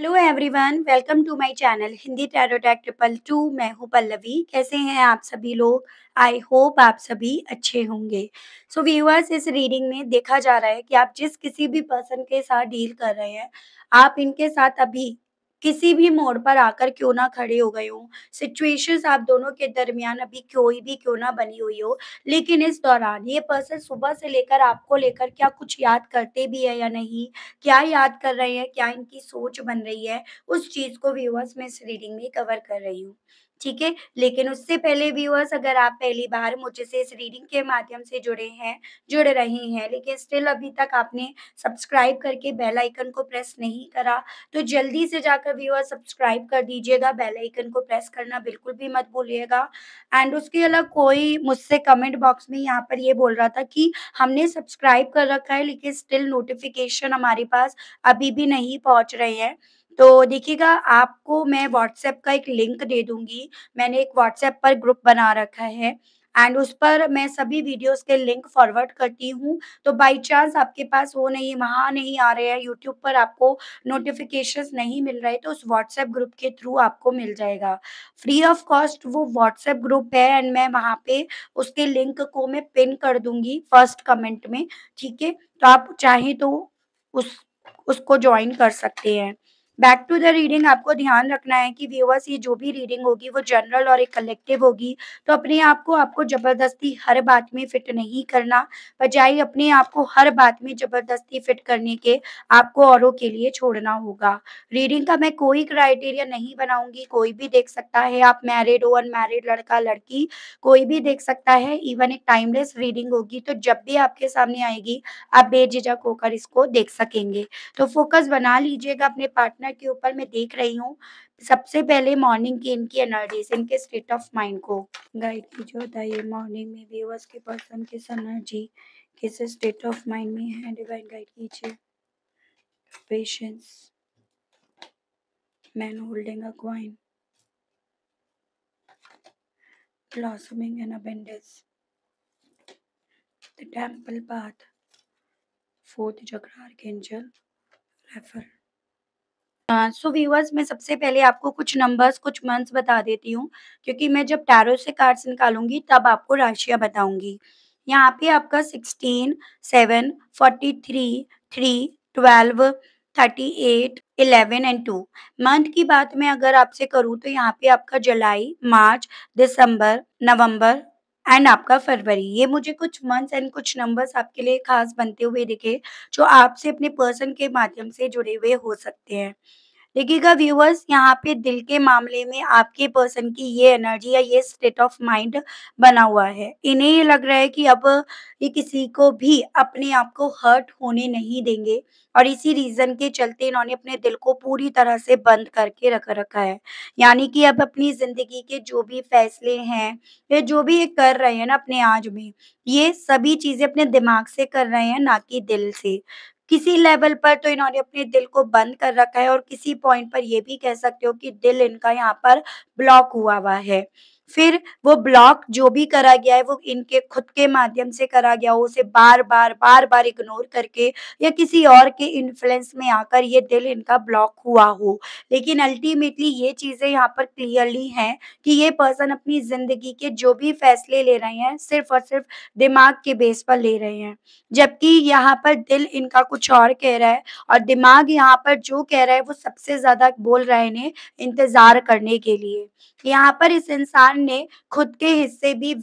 Hello everyone welcome to my channel Hindi tarot tech triple two मैं हूं पल्लवी कैसे हैं आप सभी लोग आई होप आप सभी अच्छे होंगे सो so, व्यूअर्स इस रीडिंग में देखा जा रहा है कि आप जिस किसी भी पर्सन के साथ डील कर रहे हैं आप इनके साथ अभी किसी भी मोड़ पर आकर क्यों ना खड़े हो गए हो सिचुएशंस आप दोनों के दरमियान अभी कोई भी क्यों ना बनी हुई हो लेकिन इस दौरान ये पर्सन सुबह से लेकर आपको लेकर क्या कुछ याद करते भी है या नहीं क्या याद कर रहे हैं क्या इनकी सोच बन रही है उस चीज़ को व्यूअर्स में इस रीडिंग में कवर कर रही हूँ ठीक है लेकिन उससे पहले व्यूअर्स अगर आप पहली बार मुझसे इस रीडिंग के माध्यम से जुड़े हैं जुड़ रहे हैं लेकिन स्टिल अभी तक आपने सब्सक्राइब करके बेल आइकन को प्रेस नहीं करा तो जल्दी से जाकर व्यूअर्स सब्सक्राइब कर दीजिएगा बेल आइकन को प्रेस करना बिल्कुल भी मत भूलिएगा एंड उसके अलावा कोई मुझसे कमेंट बॉक्स में यहाँ पर ये बोल रहा था कि हमने सब्सक्राइब कर रखा है लेकिन स्टिल नोटिफिकेशन हमारे पास अभी भी नहीं पहुँच रहे हैं तो देखिएगा आपको मैं व्हाट्सएप का एक लिंक दे दूंगी मैंने एक व्हाट्सएप पर ग्रुप बना रखा है एंड उस पर मैं सभी वीडियोस के लिंक फॉरवर्ड करती हूँ तो बाय चांस आपके पास वो नहीं वहाँ नहीं आ रहे हैं यूट्यूब पर आपको नोटिफिकेशन नहीं मिल रहे तो उस व्हाट्सएप ग्रुप के थ्रू आपको मिल जाएगा फ्री ऑफ कॉस्ट वो व्हाट्सएप ग्रुप है एंड मैं वहाँ पे उसके लिंक को मैं पिन कर दूंगी फर्स्ट कमेंट में ठीक है तो आप चाहें तो उस उसको ज्वाइन कर सकते हैं बैक टू द रीडिंग आपको ध्यान रखना है कि व्यूवर्स ये जो भी रीडिंग होगी वो जनरल और एक कलेक्टिव होगी तो अपने आप को आपको जबरदस्ती हर बात में फिट नहीं करना बजाय अपने आप को हर बात में जबरदस्ती फिट करने के आपको औरों के लिए छोड़ना होगा रीडिंग का मैं कोई क्राइटेरिया नहीं बनाऊंगी कोई भी देख सकता है आप मैरिड हो अनमैरिड लड़का लड़की कोई भी देख सकता है इवन एक टाइमलेस रीडिंग होगी तो जब भी आपके सामने आएगी आप बेझिझक होकर इसको देख सकेंगे तो फोकस बना लीजिएगा अपने पार्टनर पार्टनर के ऊपर मैं देख रही हूँ सबसे पहले मॉर्निंग की इनकी एनर्जीज इनके स्टेट ऑफ माइंड को गाइड कीजिए बताइए मॉर्निंग में व्यूवर्स के पर्सन किस एनर्जी किस स्टेट ऑफ माइंड में है डिवाइन गाइड कीजिए patience man holding a coin blossoming and abundance. The temple path, fourth chakra archangel, refer so so मैं सबसे पहले आपको कुछ नंबर्स कुछ मंथ्स बता देती हूँ क्योंकि मैं जब टैरो से कार्ड्स निकालूंगी तब आपको राशियाँ बताऊंगी यहाँ पे आपका sixteen seven forty three three twelve thirty eight eleven and two month की बात मैं अगर आपसे करूँ तो यहाँ पे आपका जुलाई मार्च दिसंबर नवंबर एंड आपका फरवरी ये मुझे कुछ मंथ्स एंड कुछ नंबर्स आपके लिए खास बनते हुए दिखे जो आपसे अपने पर्सन के माध्यम से जुड़े हुए हो सकते हैं देखिएगा व्यूअर्स यहाँ पे दिल के मामले में आपके पर्सन की ये एनर्जी या ये स्टेट ऑफ माइंड बना हुआ है इन्हें ये लग रहा है कि अब ये किसी को भी अपने आप को हर्ट होने नहीं देंगे और इसी रीजन के चलते इन्होंने अपने दिल को पूरी तरह से बंद करके रख रखा है यानी कि अब अपनी जिंदगी के जो भी फैसले हैं या जो भी ये कर रहे हैं ना अपने आज में ये सभी चीजें अपने दिमाग से कर रहे हैं ना कि दिल से किसी लेवल पर तो इन्होंने अपने दिल को बंद कर रखा है और किसी पॉइंट पर ये भी कह सकते हो कि दिल इनका यहाँ पर ब्लॉक हुआ हुआ है फिर वो ब्लॉक जो भी करा गया है वो इनके खुद के माध्यम से करा गया हो उसे बार बार बार बार इग्नोर करके या किसी और के इन्फ्लुएंस में आकर ये दिल इनका ब्लॉक हुआ हो लेकिन अल्टीमेटली ये चीज़ें यहाँ पर क्लियरली हैं कि ये पर्सन अपनी ज़िंदगी के जो भी फैसले ले रहे हैं सिर्फ और सिर्फ दिमाग के बेस पर ले रहे हैं जबकि यहाँ पर दिल इनका कुछ और कह रहा है और दिमाग यहाँ पर जो कह रहा है वो सबसे ज़्यादा बोल रहे हैं इंतज़ार करने के लिए यहाँ पर इस इंसान ने खुद के हिस्से भी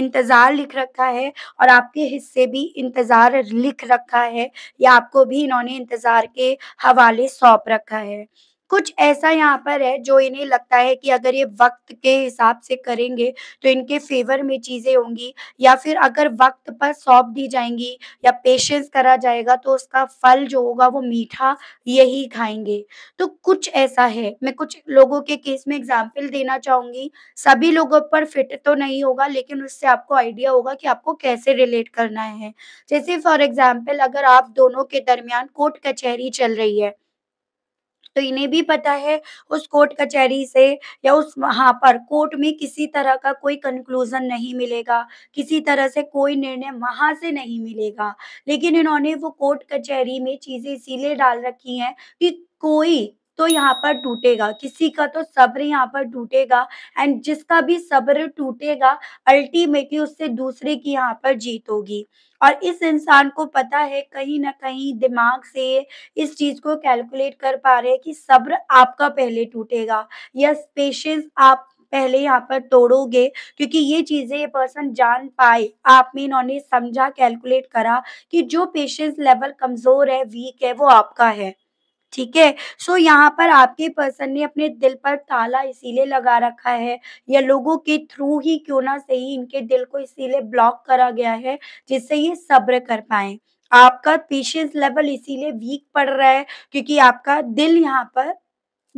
इंतज़ार लिख रखा है और आपके हिस्से भी इंतज़ार लिख रखा है या आपको भी इन्होंने इंतज़ार के हवाले सौंप रखा है कुछ ऐसा यहाँ पर है जो इन्हें लगता है कि अगर ये वक्त के हिसाब से करेंगे तो इनके फेवर में चीजें होंगी या फिर अगर वक्त पर सौंप दी जाएंगी या पेशेंस करा जाएगा तो उसका फल जो होगा वो मीठा यही खाएंगे तो कुछ ऐसा है मैं कुछ लोगों के केस में एग्जाम्पल देना चाहूंगी सभी लोगों पर फिट तो नहीं होगा लेकिन उससे आपको आइडिया होगा कि आपको कैसे रिलेट करना है जैसे फॉर एग्जाम्पल अगर आप दोनों के दरमियान कोर्ट कचहरी चल रही है तो इन्हें भी पता है उस कोर्ट कचहरी से या उस वहां पर कोर्ट में किसी तरह का कोई कंक्लूजन नहीं मिलेगा किसी तरह से कोई निर्णय वहां से नहीं मिलेगा लेकिन इन्होंने वो कोर्ट कचहरी में चीजें इसीलिए डाल रखी हैं कि कोई तो यहाँ पर टूटेगा किसी का तो सब्र यहाँ पर टूटेगा एंड जिसका भी सब्र टूटेगा अल्टीमेटली उससे दूसरे की यहाँ पर जीत होगी और इस इंसान को पता है कहीं ना कहीं दिमाग से इस चीज को कैलकुलेट कर पा रहे हैं कि सब्र आपका पहले टूटेगा यस पेशेंस आप पहले यहाँ पर तोड़ोगे क्योंकि ये चीजें ये पर्सन जान पाए आप में इन्होंने समझा कैलकुलेट करा कि जो पेशेंस लेवल कमजोर है वीक है वो आपका है ठीक है सो यहाँ पर आपके पर्सन ने अपने दिल पर ताला इसीलिए लगा रखा है या लोगों के थ्रू ही क्यों ना सही इनके दिल को इसीलिए ब्लॉक करा गया है जिससे ये सब्र कर पाए आपका पेशेंस लेवल इसीलिए वीक पड़ रहा है क्योंकि आपका दिल यहाँ पर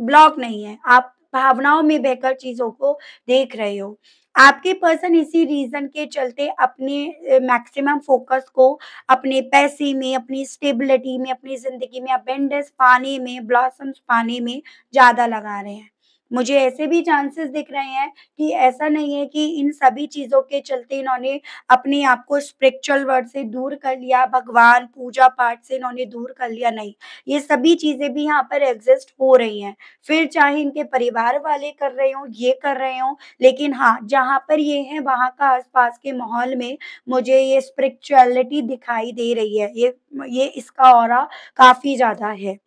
ब्लॉक नहीं है आप भावनाओं में बहकर चीजों को देख रहे हो आपके पर्सन इसी रीजन के चलते अपने मैक्सिमम फोकस को अपने पैसे में अपनी स्टेबिलिटी में अपनी जिंदगी में अबेंडेंस पाने में ब्लॉसम्स पाने में ज्यादा लगा रहे हैं मुझे ऐसे भी चांसेस दिख रहे हैं कि ऐसा नहीं है कि इन सभी चीज़ों के चलते इन्होंने अपने आप को स्पिरिचुअल वर्ड से दूर कर लिया भगवान पूजा पाठ से इन्होंने दूर कर लिया नहीं ये सभी चीज़ें भी यहाँ पर एग्जिस्ट हो रही हैं फिर चाहे इनके परिवार वाले कर रहे हों ये कर रहे हो लेकिन हाँ जहाँ पर ये है वहाँ का आसपास के माहौल में मुझे ये स्पिरिचुअलिटी दिखाई दे रही है ये ये इसका और काफ़ी ज़्यादा है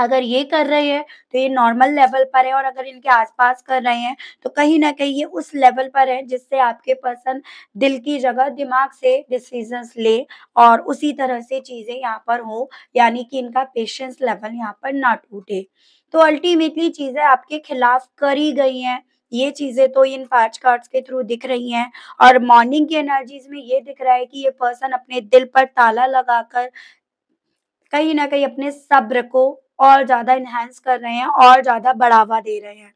अगर ये कर रहे हैं तो ये नॉर्मल लेवल पर है और अगर इनके आसपास कर रहे हैं तो कहीं ना कहीं ये उस लेवल पर है जिससे आपके पर्सन दिल की जगह दिमाग से डिसीजन ले और उसी तरह से चीज़ें यहाँ पर हो यानी कि इनका पेशेंस लेवल यहाँ पर ना टूटे तो अल्टीमेटली चीज़ें आपके खिलाफ करी गई हैं ये चीजें तो इन पांच कार्ड्स के थ्रू दिख रही हैं और मॉर्निंग की एनर्जीज में ये दिख रहा है कि ये पर्सन अपने दिल पर ताला लगाकर कहीं ना कहीं अपने सब्र को और ज़्यादा इन्हेंस कर रहे हैं और ज़्यादा बढ़ावा दे रहे हैं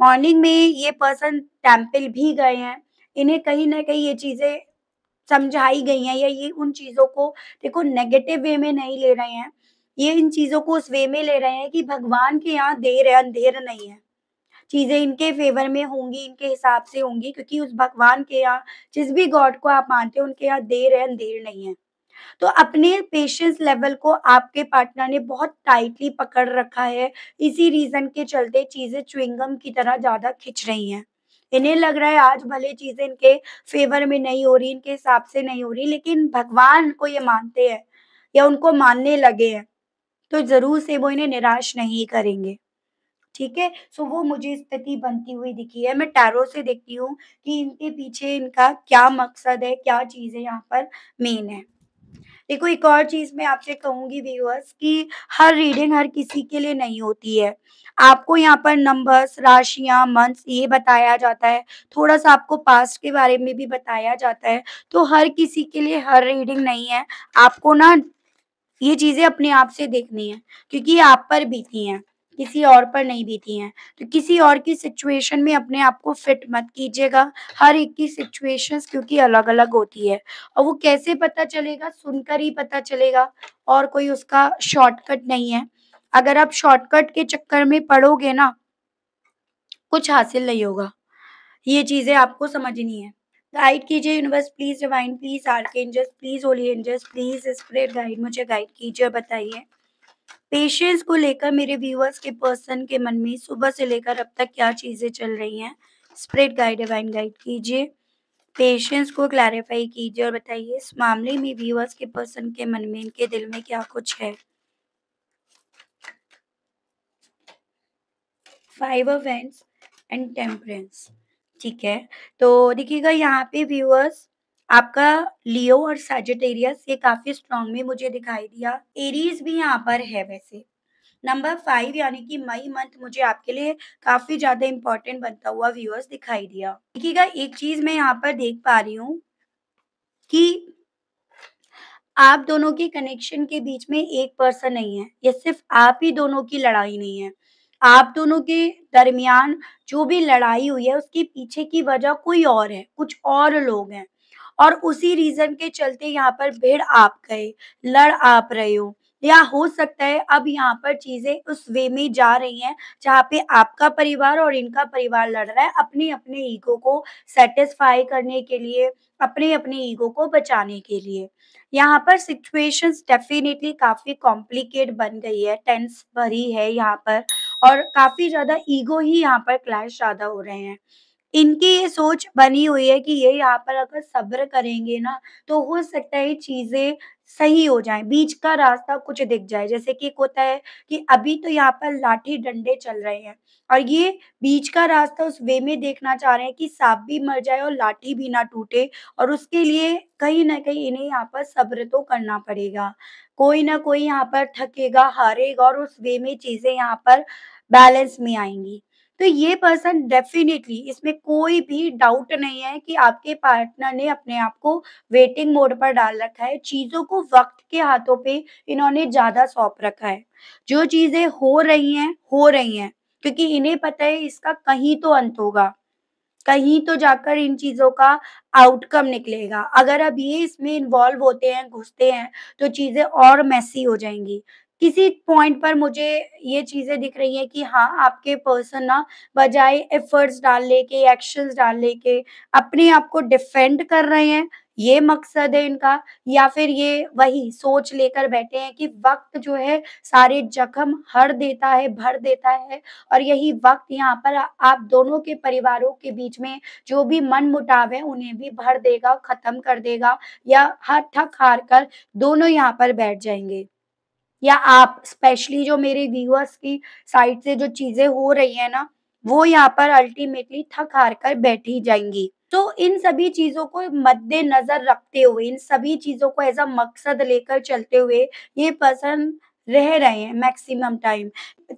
मॉर्निंग में ये पर्सन टेम्पल भी गए हैं इन्हें कहीं ना कहीं ये चीज़ें समझाई गई हैं या ये उन चीज़ों को देखो नेगेटिव वे में नहीं ले रहे हैं ये इन चीज़ों को उस वे में ले रहे हैं कि भगवान के यहाँ देर है अंधेर नहीं है चीज़ें इनके फेवर में होंगी इनके हिसाब से होंगी क्योंकि उस भगवान के यहाँ जिस भी गॉड को आप मानते हो उनके यहाँ देर है अंधेर नहीं है तो अपने पेशेंस लेवल को आपके पार्टनर ने बहुत टाइटली पकड़ रखा है इसी रीजन के चलते चीजें च्विंगम की तरह ज्यादा खिंच रही हैं इन्हें लग रहा है आज भले चीजें इनके फेवर में नहीं हो रही इनके हिसाब से नहीं हो रही लेकिन भगवान को ये मानते हैं या उनको मानने लगे हैं तो जरूर से वो इन्हें निराश नहीं करेंगे ठीक है सो वो मुझे स्थिति बनती हुई दिखी है मैं टैरो से देखती हूँ कि इनके पीछे इनका क्या मकसद है क्या चीज है यहाँ पर मेन है देखो एक और चीज मैं आपसे कहूंगी व्यूअर्स कि हर रीडिंग हर किसी के लिए नहीं होती है आपको यहाँ पर नंबर्स राशियां मंथ्स ये बताया जाता है थोड़ा सा आपको पास्ट के बारे में भी बताया जाता है तो हर किसी के लिए हर रीडिंग नहीं है आपको ना ये चीजें अपने आप से देखनी है क्योंकि ये आप पर बीती हैं किसी और पर नहीं बीती हैं तो किसी और की सिचुएशन में अपने आप को फिट मत कीजिएगा हर एक की सिचुएशंस क्योंकि अलग अलग होती है और वो कैसे पता चलेगा सुनकर ही पता चलेगा और कोई उसका शॉर्टकट नहीं है अगर आप शॉर्टकट के चक्कर में पढ़ोगे ना कुछ हासिल नहीं होगा ये चीज़ें आपको समझनी है गाइड कीजिए universe please divine please archangels please holy angels please spread guide मुझे गाइड कीजिए बताइए पेशेंस को लेकर मेरे व्यूअर्स के पर्सन के मन में सुबह से लेकर अब तक क्या चीज़ें चल रही हैं स्प्रेड गाइड डिवाइन गाइड कीजिए पेशेंस को क्लैरिफाई कीजिए और बताइए इस मामले में व्यूअर्स के पर्सन के मन में इनके दिल में क्या कुछ है फाइव ऑफ एंड टेम्परेंस ठीक है तो देखिएगा यहाँ पे व्यूअर्स आपका लियो और सैजिटेरियस ये काफी स्ट्रांग में मुझे दिखाई दिया एरीज भी यहाँ पर है वैसे नंबर फाइव यानी कि मई मंथ मुझे आपके लिए काफी ज्यादा इम्पोर्टेंट बनता हुआ व्यूअर्स दिखाई दिया देखिएगा एक चीज मैं यहाँ पर देख पा रही हूँ कि आप दोनों के कनेक्शन के बीच में एक पर्सन नहीं है ये सिर्फ आप ही दोनों की लड़ाई नहीं है आप दोनों के दरमियान जो भी लड़ाई हुई है उसके पीछे की वजह कोई और है कुछ और लोग हैं और उसी रीजन के चलते यहाँ पर भीड़ आप गए लड़ आप रहे हो या हो सकता है अब यहाँ पर चीजें उस वे में जा रही हैं जहाँ पे आपका परिवार और इनका परिवार लड़ रहा है अपने अपने ईगो को सेटिस्फाई करने के लिए अपने अपने ईगो को बचाने के लिए यहाँ पर सिचुएशंस डेफिनेटली काफी कॉम्प्लिकेट बन गई है टेंस भरी है यहाँ पर और काफी ज्यादा ईगो ही यहाँ पर क्लैश ज्यादा हो रहे हैं इनकी ये सोच बनी हुई है कि ये यहाँ पर अगर सब्र करेंगे ना तो हो सकता है चीज़ें सही हो जाए बीच का रास्ता कुछ दिख जाए जैसे कि एक होता है कि अभी तो यहाँ पर लाठी डंडे चल रहे हैं और ये बीच का रास्ता उस वे में देखना चाह रहे हैं कि सांप भी मर जाए और लाठी भी ना टूटे और उसके लिए कहीं ना कहीं इन्हें यहाँ पर सब्र तो करना पड़ेगा कोई ना कोई यहाँ पर थकेगा हारेगा और उस वे में चीजें यहाँ पर बैलेंस में आएंगी तो ये पर्सन डेफिनेटली इसमें कोई भी डाउट नहीं है कि आपके पार्टनर ने अपने आप को वेटिंग मोड पर डाल रखा है चीजों को वक्त के हाथों पे इन्होंने ज्यादा सौंप रखा है जो चीजें हो रही हैं हो रही हैं क्योंकि इन्हें पता है इसका कहीं तो अंत होगा कहीं तो जाकर इन चीजों का आउटकम निकलेगा अगर अब ये इसमें इन्वॉल्व होते हैं घुसते हैं तो चीजें और मैसी हो जाएंगी किसी पॉइंट पर मुझे ये चीजें दिख रही है कि हाँ आपके पर्सन ना बजाय एफर्ट्स ले के एक्शंस ले के अपने आप को डिफेंड कर रहे हैं ये मकसद है इनका या फिर ये वही सोच लेकर बैठे हैं कि वक्त जो है सारे जख्म हर देता है भर देता है और यही वक्त यहाँ पर आप दोनों के परिवारों के बीच में जो भी मन मुटाव है उन्हें भी भर देगा खत्म कर देगा या हथ थक हार कर दोनों यहाँ पर बैठ जाएंगे या आप स्पेशली जो मेरे व्यूअर्स की साइड से जो चीजें हो रही है ना वो यहाँ पर अल्टीमेटली थक हार कर बैठी जाएंगी तो इन सभी चीजों को मद्देनजर रखते हुए इन सभी चीजों को एज अ मकसद लेकर चलते हुए ये पर्सन रह रहे हैं मैक्सिमम टाइम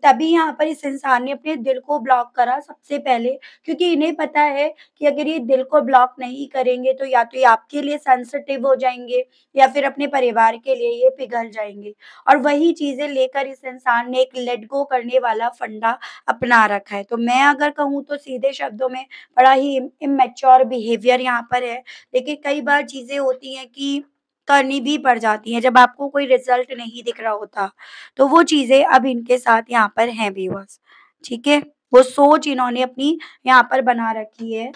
तभी यहाँ पर इस इंसान ने अपने दिल को ब्लॉक करा सबसे पहले क्योंकि इन्हें पता है कि अगर ये दिल को ब्लॉक नहीं करेंगे तो या तो ये आपके लिए सेंसिटिव हो जाएंगे या फिर अपने परिवार के लिए ये पिघल जाएंगे और वही चीजें लेकर इस इंसान ने एक लेट गो करने वाला फंडा अपना रखा है तो मैं अगर कहूँ तो सीधे शब्दों में बड़ा ही इमेच्योर बिहेवियर यहाँ पर है देखिए कई बार चीजें होती हैं कि करनी भी पड़ जाती है जब आपको कोई रिजल्ट नहीं दिख रहा होता तो वो चीज़ें अब इनके साथ यहाँ पर हैं व्यूवर्स ठीक है वो सोच इन्होंने अपनी यहाँ पर बना रखी है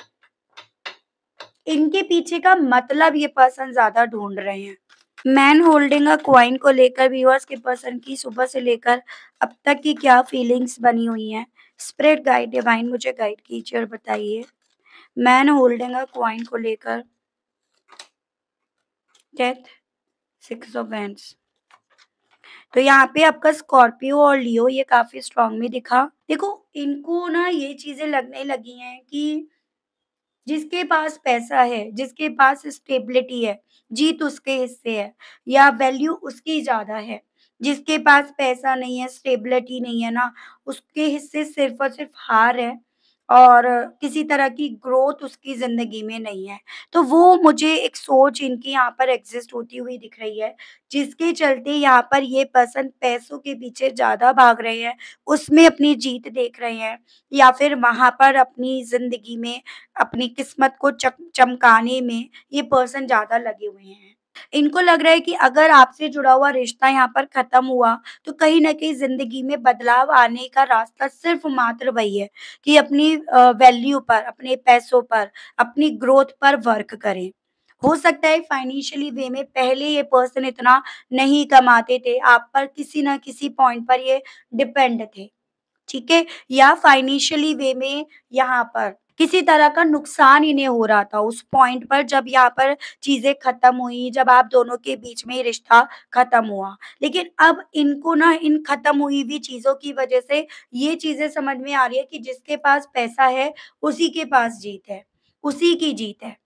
इनके पीछे का मतलब ये पर्सन ज्यादा ढूंढ रहे हैं मैन होल्डिंग अ क्वाइन को लेकर व्यूअर्स के पर्सन की सुबह से लेकर अब तक की क्या फीलिंग्स बनी हुई हैं स्प्रेड गाइड डिवाइन मुझे गाइड कीजिए और बताइए मैन होल्डिंग अ क्वाइन को लेकर डेथ सिक्स ऑफ एंड्स तो यहाँ पे आपका स्कॉर्पियो और लियो ये काफी स्ट्रॉन्ग में दिखा देखो इनको ना ये चीजें लगने लगी हैं कि जिसके पास पैसा है जिसके पास स्टेबिलिटी है जीत उसके हिस्से है या वैल्यू उसकी ज्यादा है जिसके पास पैसा नहीं है स्टेबिलिटी नहीं है ना उसके हिस्से सिर्फ और सिर्फ हार है और किसी तरह की ग्रोथ उसकी ज़िंदगी में नहीं है तो वो मुझे एक सोच इनकी यहाँ पर एग्जिस्ट होती हुई दिख रही है जिसके चलते यहाँ पर ये पर्सन पैसों के पीछे ज़्यादा भाग रहे हैं उसमें अपनी जीत देख रहे हैं या फिर वहाँ पर अपनी ज़िंदगी में अपनी किस्मत को चमकाने में ये पर्सन ज़्यादा लगे हुए हैं इनको लग रहा है कि अगर आपसे जुड़ा हुआ रिश्ता यहाँ पर खत्म हुआ तो कहीं ना कहीं जिंदगी में बदलाव आने का रास्ता सिर्फ मात्र वही है कि अपनी वैल्यू पर अपने पैसों पर अपनी ग्रोथ पर वर्क करें हो सकता है फाइनेंशियली वे में पहले ये पर्सन इतना नहीं कमाते थे आप पर किसी ना किसी पॉइंट पर ये डिपेंड थे ठीक है या फाइनेंशियली वे में यहाँ पर किसी तरह का नुकसान इन्हें हो रहा था उस पॉइंट पर जब यहाँ पर चीजें खत्म हुई जब आप दोनों के बीच में रिश्ता खत्म हुआ लेकिन अब इनको ना इन खत्म हुई हुई चीजों की वजह से ये चीजें समझ में आ रही है कि जिसके पास पैसा है उसी के पास जीत है उसी की जीत है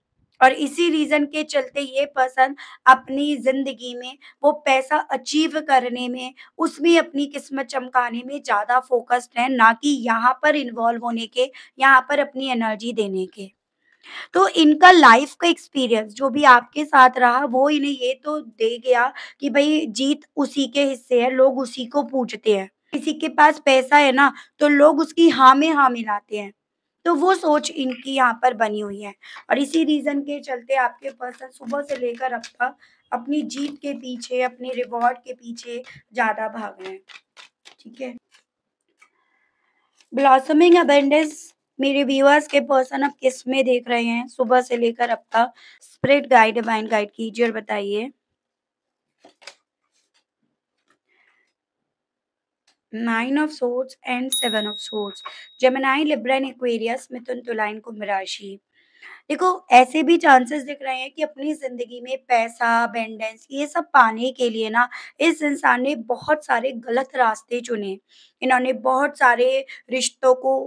और इसी रीजन के चलते ये पर्सन अपनी जिंदगी में वो पैसा अचीव करने में उसमें अपनी किस्मत चमकाने में ज्यादा फोकस्ड है ना कि यहाँ पर इन्वॉल्व होने के यहाँ पर अपनी एनर्जी देने के तो इनका लाइफ का एक्सपीरियंस जो भी आपके साथ रहा वो इन्हें ये तो दे गया कि भाई जीत उसी के हिस्से है लोग उसी को पूछते हैं किसी के पास पैसा है ना तो लोग उसकी हाँ में हाँ मिलाते हैं तो वो सोच इनकी यहाँ पर बनी हुई है और इसी रीज़न के चलते आपके पर्सन सुबह से लेकर अब तक अपनी जीत के पीछे अपने रिवॉर्ड के पीछे ज़्यादा भाग रहे हैं ठीक है ब्लॉसमिंग अबेंडेंस मेरे व्यूअर्स के पर्सन अब किस में देख रहे हैं सुबह से लेकर अब तक स्प्रिट गाइड डिवाइन गाइड कीजिए और बताइए nine of swords and seven of swords Gemini Libra and Aquarius मिथुन तुलाइन कुंभ राशि देखो ऐसे भी चांसेस दिख रहे हैं कि अपनी जिंदगी में पैसा अबेंडेंस ये सब पाने के लिए ना इस इंसान ने बहुत सारे गलत रास्ते चुने इन्होंने बहुत सारे रिश्तों को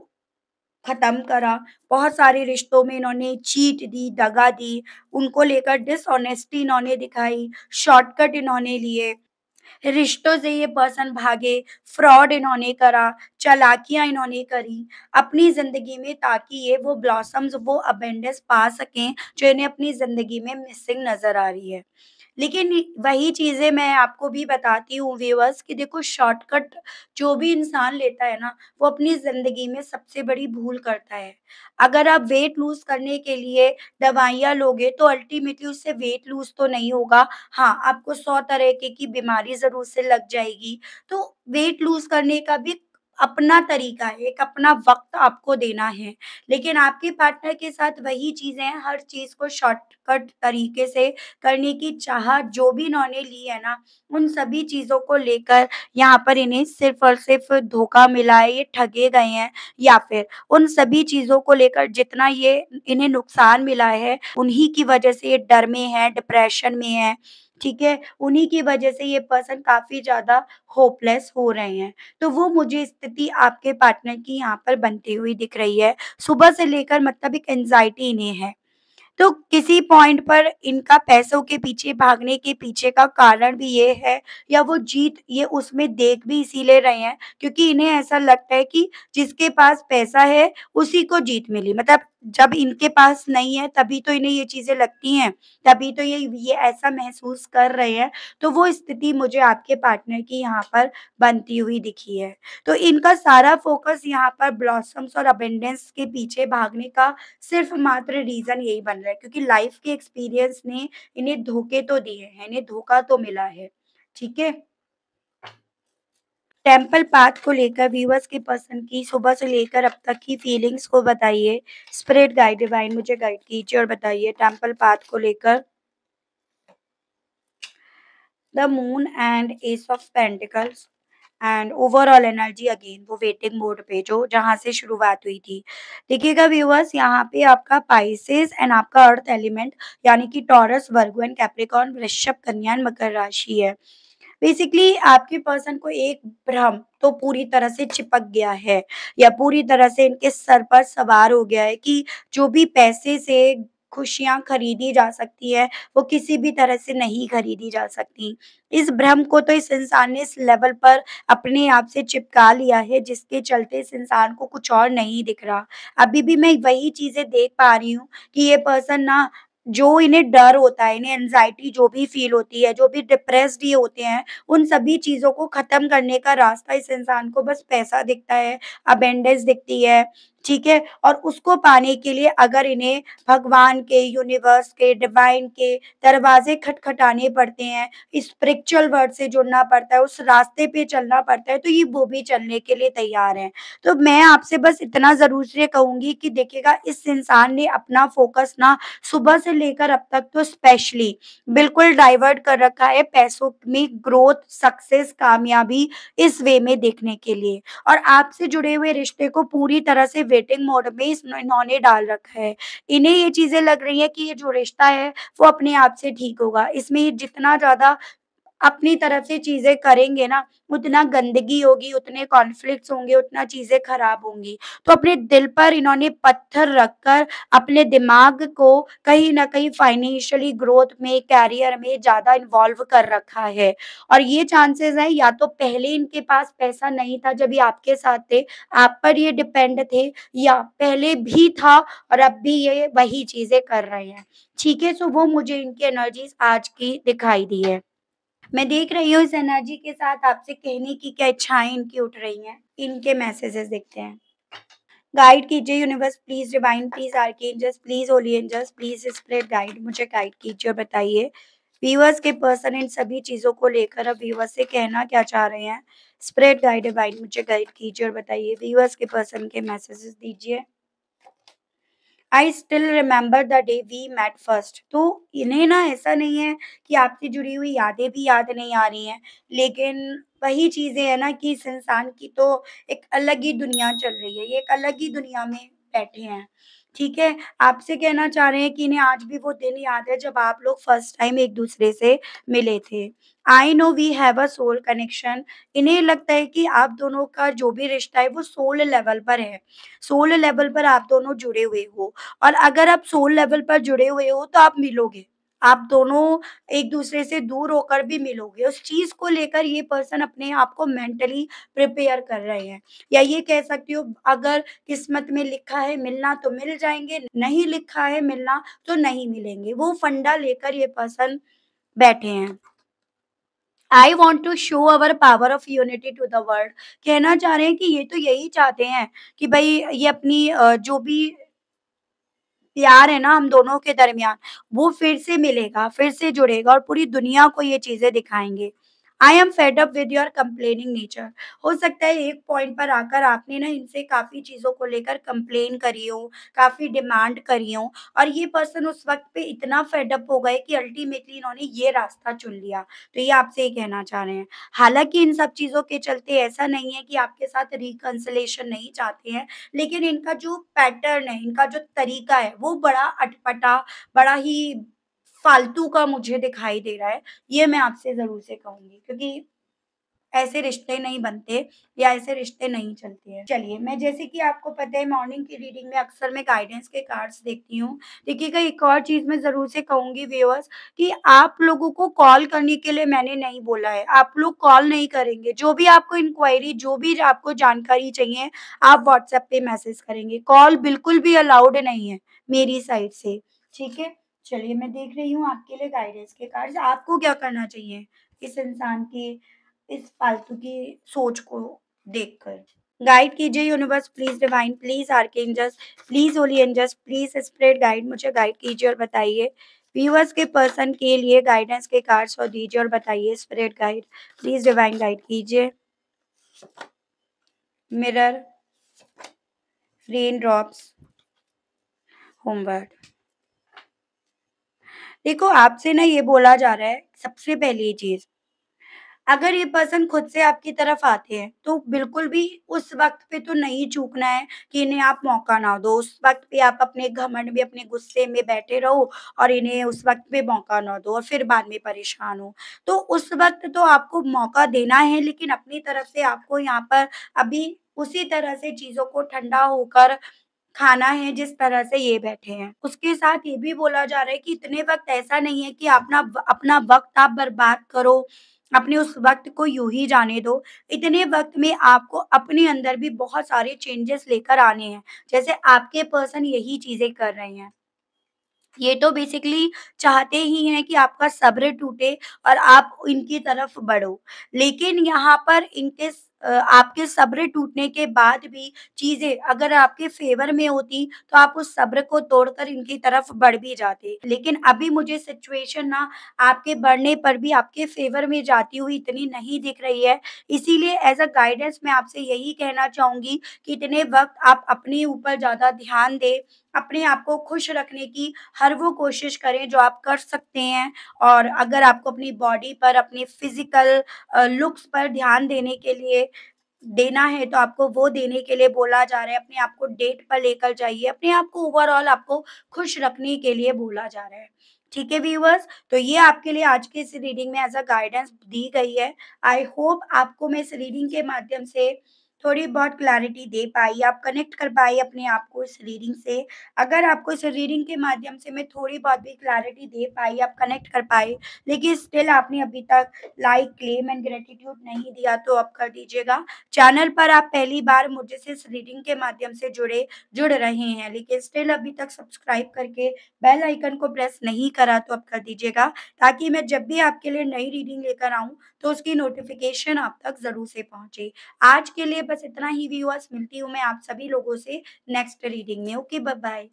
खत्म करा बहुत सारे रिश्तों में इन्होंने चीट दी दगा दी उनको लेकर डिसऑनेस्टी इन्होंने दिखाई शॉर्टकट इन्होंने लिए रिश्तों से ये पर्सन भागे फ्रॉड इन्होंने करा चलाकियां इन्होंने करी अपनी ज़िंदगी में ताकि ये वो ब्लॉसम्स वो अबेंडेंस पा सकें जो इन्हें अपनी ज़िंदगी में मिसिंग नज़र आ रही है लेकिन वही चीज़ें मैं आपको भी बताती हूँ व्यूवर्स कि देखो शॉर्टकट जो भी इंसान लेता है ना वो अपनी ज़िंदगी में सबसे बड़ी भूल करता है अगर आप वेट लूज़ करने के लिए दवाइयाँ लोगे तो अल्टीमेटली उससे वेट लूज़ तो नहीं होगा हाँ आपको सौ तरह की बीमारी ज़रूर से लग जाएगी तो वेट लूज़ करने का भी अपना तरीका है एक अपना वक्त आपको देना है लेकिन आपके पार्टनर के साथ वही चीज़ें हैं हर चीज़ को शॉर्टकट तरीके से करने की चाह जो भी इन्होंने ली है ना उन सभी चीज़ों को लेकर यहाँ पर इन्हें सिर्फ और सिर्फ धोखा मिला है ये ठगे गए हैं या फिर उन सभी चीज़ों को लेकर जितना ये इन्हें नुकसान मिला है उन्हीं की वजह से ये डर में है डिप्रेशन में है ठीक है उन्हीं की वजह से ये पर्सन काफ़ी ज़्यादा होपलेस हो रहे हैं तो वो मुझे स्थिति आपके पार्टनर की यहाँ पर बनती हुई दिख रही है सुबह से लेकर मतलब एक एनजाइटी इन्हें है तो किसी पॉइंट पर इनका पैसों के पीछे भागने के पीछे का कारण भी ये है या वो जीत ये उसमें देख भी इसीलिए रहे हैं क्योंकि इन्हें ऐसा लगता है कि जिसके पास पैसा है उसी को जीत मिली मतलब जब इनके पास नहीं है तभी तो इन्हें ये चीजें लगती हैं तभी तो ये ये ऐसा महसूस कर रहे हैं तो वो स्थिति मुझे आपके पार्टनर की यहाँ पर बनती हुई दिखी है तो इनका सारा फोकस यहाँ पर ब्लॉसम्स और अबेंडेंस के पीछे भागने का सिर्फ मात्र रीजन यही बन रहा है क्योंकि लाइफ के एक्सपीरियंस ने इन्हें धोखे तो दिए हैं इन्हें धोखा तो मिला है ठीक है टेम्पल पाथ को लेकर व्यूवर्स की पसंद की सुबह से लेकर अब तक की फीलिंग्स को बताइए स्प्रेड गाइड डिवाइन मुझे गाइड कीजिए और बताइए टेम्पल पाथ को लेकर the moon and ace of pentacles and overall energy again वो वेटिंग बोर्ड पे जो जहाँ से शुरुआत हुई थी देखिएगा व्यूवर्स यहाँ पे आपका पाइसेस एंड आपका अर्थ एलिमेंट यानी कि टॉरस वर्गो एंड कैप्रिकॉन वृषभ कन्या मकर राशि है बेसिकली आपके पर्सन को एक भ्रम तो पूरी तरह से चिपक गया है या पूरी तरह से इनके सर पर सवार हो गया है कि जो भी पैसे से खुशियां खरीदी जा सकती है वो किसी भी तरह से नहीं खरीदी जा सकती इस भ्रम को तो इस इंसान ने इस लेवल पर अपने आप से चिपका लिया है जिसके चलते इस इंसान को कुछ और नहीं दिख रहा अभी भी मैं वही चीजें देख पा रही हूँ कि ये पर्सन ना जो इन्हें डर होता है इन्हें एनजाइटी जो भी फील होती है जो भी डिप्रेस ये होते हैं उन सभी चीज़ों को ख़त्म करने का रास्ता इस इंसान को बस पैसा दिखता है अबेंडेंस दिखती है ठीक है और उसको पाने के लिए अगर इन्हें भगवान के यूनिवर्स के डिवाइन के दरवाजे खटखटाने पड़ते हैं स्पिरिचुअल वर्ड से जुड़ना पड़ता है उस रास्ते पे चलना पड़ता है तो ये वो भी चलने के लिए तैयार हैं तो मैं आपसे बस इतना जरूर से कहूंगी कि देखिएगा इस इंसान ने अपना फोकस ना सुबह से लेकर अब तक तो स्पेशली बिल्कुल डाइवर्ट कर रखा है पैसों में ग्रोथ सक्सेस कामयाबी इस वे में देखने के लिए और आपसे जुड़े हुए रिश्ते को पूरी तरह से वेटिंग मोड में इन्होंने डाल रखा है इन्हें ये चीजें लग रही है कि ये जो रिश्ता है वो अपने आप से ठीक होगा इसमें जितना ज्यादा अपनी तरफ से चीजें करेंगे ना उतना गंदगी होगी उतने कॉन्फ्लिक्ट होंगे उतना चीजें खराब होंगी तो अपने दिल पर इन्होंने पत्थर रखकर अपने दिमाग को कहीं ना कहीं फाइनेंशियली ग्रोथ में कैरियर में ज्यादा इन्वॉल्व कर रखा है और ये चांसेस है या तो पहले इनके पास पैसा नहीं था जब ये आपके साथ थे आप पर ये डिपेंड थे या पहले भी था और अब भी ये वही चीजें कर रहे हैं ठीक है सो वो मुझे इनकी एनर्जीज आज की दिखाई दी है मैं देख रही हूँ इस एनर्जी के साथ आपसे कहने की क्या इच्छाएं इनकी उठ रही हैं इनके मैसेजेस देखते हैं गाइड कीजिए universe please divine please archangels please holy angels please spread guide मुझे गाइड कीजिए और बताइए व्यूअर्स के पर्सन इन सभी चीज़ों को लेकर अब व्यूअर्स से कहना क्या चाह रहे हैं स्प्रेड गाइड डिवाइन मुझे गाइड कीजिए और बताइए व्यूअर्स के पर्सन के मैसेजेस दीजिए I still remember the day we met first तो इन्हें ना ऐसा नहीं है कि आपसे जुड़ी हुई यादें भी याद नहीं आ रही हैं लेकिन वही चीज़ें हैं ना कि इस इंसान की तो एक अलग ही दुनिया चल रही है ये एक अलग ही दुनिया में बैठे हैं ठीक है आपसे कहना चाह रहे हैं कि इन्हें आज भी वो दिन याद है जब आप लोग फर्स्ट टाइम एक दूसरे से मिले थे I know we have a soul connection इन्हें लगता है कि आप दोनों का जो भी रिश्ता है वो सोल लेवल पर है सोल लेवल पर आप दोनों जुड़े हुए हो और अगर आप सोल लेवल पर जुड़े हुए हो तो आप मिलोगे आप दोनों एक दूसरे से दूर होकर भी मिलोगे उस चीज को लेकर ये पर्सन अपने आप को मेंटली प्रिपेयर कर रहे हैं या ये कह सकती हो अगर किस्मत में लिखा है मिलना तो मिल जाएंगे नहीं लिखा है मिलना तो नहीं मिलेंगे वो फंडा लेकर ये पर्सन बैठे हैं I want to show our power of unity to the world कहना चाह रहे हैं कि ये तो यही चाहते हैं कि भाई ये अपनी जो भी प्यार है ना हम दोनों के दरमियान वो फिर से मिलेगा फिर से जुड़ेगा और पूरी दुनिया को ये चीजें दिखाएंगे I am fed up with your complaining nature हो सकता है एक पॉइंट पर आकर आपने ना इनसे काफ़ी चीज़ों को लेकर कंप्लेन करी हो काफ़ी डिमांड करी हो और ये पर्सन उस वक्त पे इतना फेड अप हो गए कि अल्टीमेटली इन्होंने ये रास्ता चुन लिया तो ये आपसे ये कहना चाह रहे हैं हालांकि इन सब चीज़ों के चलते ऐसा नहीं है कि आपके साथ रिकन्सलेशन नहीं चाहते हैं लेकिन इनका जो पैटर्न है इनका जो तरीका है वो बड़ा अटपटा बड़ा ही फालतू का मुझे दिखाई दे रहा है ये मैं आपसे जरूर से कहूंगी क्योंकि ऐसे रिश्ते नहीं बनते या ऐसे रिश्ते नहीं चलते हैं चलिए मैं जैसे कि आपको पता है मॉर्निंग की रीडिंग में अक्सर मैं गाइडेंस के कार्ड्स देखती हूँ देखिएगा एक और चीज़ मैं ज़रूर से कहूँगी व्यूअर्स कि आप लोगों को कॉल करने के लिए मैंने नहीं बोला है आप लोग कॉल नहीं करेंगे जो भी आपको इंक्वायरी जो भी आपको जानकारी चाहिए आप व्हाट्सएप पे मैसेज करेंगे कॉल बिल्कुल भी अलाउड नहीं है मेरी साइड से ठीक है चलिए मैं देख रही हूँ आपके लिए गाइडेंस के कार्ड आपको क्या करना चाहिए इस इंसान की इस फालतू की सोच को देखकर गाइड कीजिए universe please divine please archangels please holy angels please spread guide मुझे गाइड कीजिए और बताइए व्यूअर्स के पर्सन के लिए गाइडेंस के कार्ड्स और दीजिए और बताइए spread guide please divine guide कीजिए मिरर रेन ड्रॉप्स होमवर्क देखो आपसे ना ये बोला जा रहा है सबसे पहली चीज अगर ये पर्सन खुद से आपकी तरफ आते हैं तो बिल्कुल भी उस वक्त पे तो नहीं चूकना है कि इन्हें आप मौका ना दो उस वक्त पे आप अपने घमंड में अपने गुस्से में बैठे रहो और इन्हें उस वक्त पे मौका ना दो और फिर बाद में परेशान हो तो उस वक्त तो आपको मौका देना है लेकिन अपनी तरफ से आपको यहाँ पर अभी उसी तरह से चीज़ों को ठंडा होकर खाना है जिस तरह से ये बैठे हैं उसके साथ ये भी बोला जा रहा है कि इतने वक्त ऐसा नहीं है कि अपना अपना वक्त आप बर्बाद करो अपने उस वक्त को यू ही जाने दो इतने वक्त में आपको अपने अंदर भी बहुत सारे चेंजेस लेकर आने हैं जैसे आपके पर्सन यही चीजें कर रहे हैं ये तो बेसिकली चाहते ही हैं कि आपका सब्र टूटे और आप इनकी तरफ बढ़ो लेकिन यहाँ पर इनके आपके सब्र टूटने के बाद भी चीजें अगर आपके फेवर में होती तो आप उस सब्र को तोड़कर इनकी तरफ बढ़ भी जाते लेकिन अभी मुझे सिचुएशन ना आपके बढ़ने पर भी आपके फेवर में जाती हुई इतनी नहीं दिख रही है इसीलिए एज अ गाइडेंस मैं आपसे यही कहना चाहूंगी कि इतने वक्त आप अपने ऊपर ज्यादा ध्यान दें अपने आप को खुश रखने की हर वो कोशिश करें जो आप कर सकते हैं और अगर आपको अपनी बॉडी पर अपने फिजिकल लुक्स पर ध्यान देने के लिए देना है तो आपको वो देने के लिए बोला जा रहा है अपने आप को डेट पर लेकर जाइए अपने आप को ओवरऑल आपको खुश रखने के लिए बोला जा रहा है ठीक है व्यूवर्स तो ये आपके लिए आज के इस रीडिंग में एज अ गाइडेंस दी गई है आई होप आपको मैं इस रीडिंग के माध्यम से थोड़ी बहुत क्लैरिटी दे पाई आप कनेक्ट कर पाए अपने आप को इस रीडिंग से अगर आपको इस रीडिंग के माध्यम से मैं थोड़ी बहुत भी क्लैरिटी दे पाई आप कनेक्ट कर पाए लेकिन स्टिल आपने अभी तक लाइक क्लेम एंड ग्रेटिट्यूड नहीं दिया तो आप कर दीजिएगा चैनल पर आप पहली बार मुझे से इस रीडिंग के माध्यम से जुड़े जुड़ रहे हैं लेकिन स्टिल अभी तक सब्सक्राइब करके बेल आइकन को प्रेस नहीं करा तो आप कर दीजिएगा ताकि मैं जब भी आपके लिए नई रीडिंग लेकर आऊँ तो उसकी नोटिफिकेशन आप तक ज़रूर से पहुंचे आज के लिए बस इतना ही व्यूअर्स मिलती हूँ मैं आप सभी लोगों से नेक्स्ट रीडिंग में ओके बाय